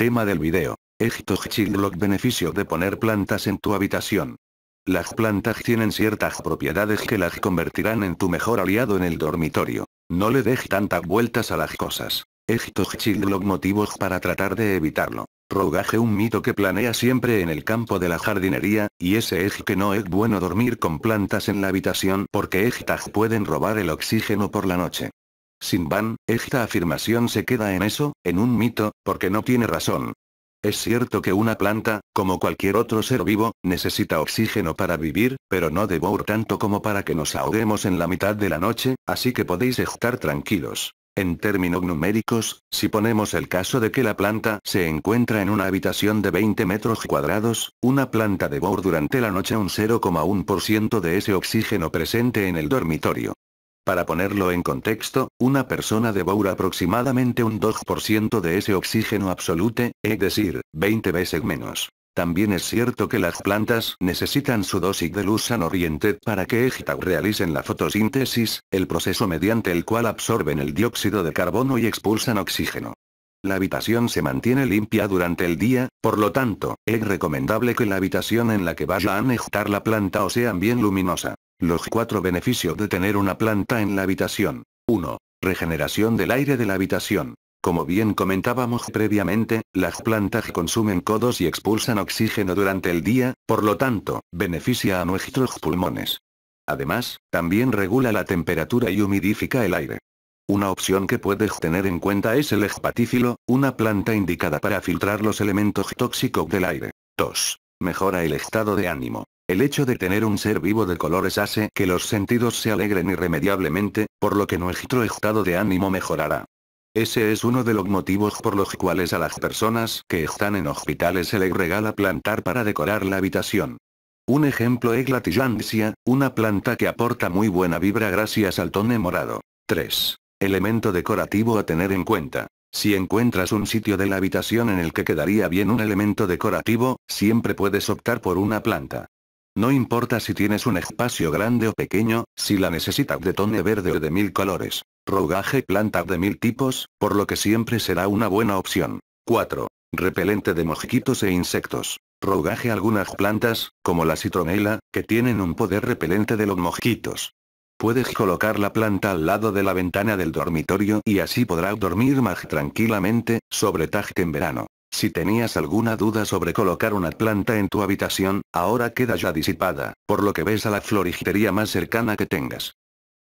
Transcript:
Tema del video. Egipto Chillock Beneficio de poner plantas en tu habitación. Las plantas tienen ciertas propiedades que las convertirán en tu mejor aliado en el dormitorio. No le dejes tantas vueltas a las cosas. Egipto Chillock Motivos para tratar de evitarlo. Rogaje un mito que planea siempre en el campo de la jardinería, y ese es que no es bueno dormir con plantas en la habitación porque estas pueden robar el oxígeno por la noche. Sin van, esta afirmación se queda en eso, en un mito, porque no tiene razón. Es cierto que una planta, como cualquier otro ser vivo, necesita oxígeno para vivir, pero no devor tanto como para que nos ahoguemos en la mitad de la noche, así que podéis estar tranquilos. En términos numéricos, si ponemos el caso de que la planta se encuentra en una habitación de 20 metros cuadrados, una planta de durante la noche un 0,1% de ese oxígeno presente en el dormitorio. Para ponerlo en contexto, una persona devora aproximadamente un 2% de ese oxígeno absoluto, es decir, 20 veces menos. También es cierto que las plantas necesitan su dosis de luz sanoriente para que o realicen la fotosíntesis, el proceso mediante el cual absorben el dióxido de carbono y expulsan oxígeno. La habitación se mantiene limpia durante el día, por lo tanto, es recomendable que la habitación en la que vaya a anejtar la planta o sea bien luminosa. Los cuatro beneficios de tener una planta en la habitación. 1. Regeneración del aire de la habitación. Como bien comentábamos previamente, las plantas consumen codos y expulsan oxígeno durante el día, por lo tanto, beneficia a nuestros pulmones. Además, también regula la temperatura y humidifica el aire. Una opción que puedes tener en cuenta es el espatífilo, una planta indicada para filtrar los elementos tóxicos del aire. 2. Mejora el estado de ánimo. El hecho de tener un ser vivo de colores hace que los sentidos se alegren irremediablemente, por lo que nuestro estado de ánimo mejorará. Ese es uno de los motivos por los cuales a las personas que están en hospitales se les regala plantar para decorar la habitación. Un ejemplo es la una planta que aporta muy buena vibra gracias al tono morado. 3. Elemento decorativo a tener en cuenta. Si encuentras un sitio de la habitación en el que quedaría bien un elemento decorativo, siempre puedes optar por una planta. No importa si tienes un espacio grande o pequeño, si la necesitas de tone verde o de mil colores. Rogaje planta de mil tipos, por lo que siempre será una buena opción. 4. Repelente de mosquitos e insectos. Rogaje algunas plantas, como la citronela, que tienen un poder repelente de los mosquitos. Puedes colocar la planta al lado de la ventana del dormitorio y así podrá dormir más tranquilamente, sobre Taj en verano. Si tenías alguna duda sobre colocar una planta en tu habitación, ahora queda ya disipada, por lo que ves a la floristería más cercana que tengas.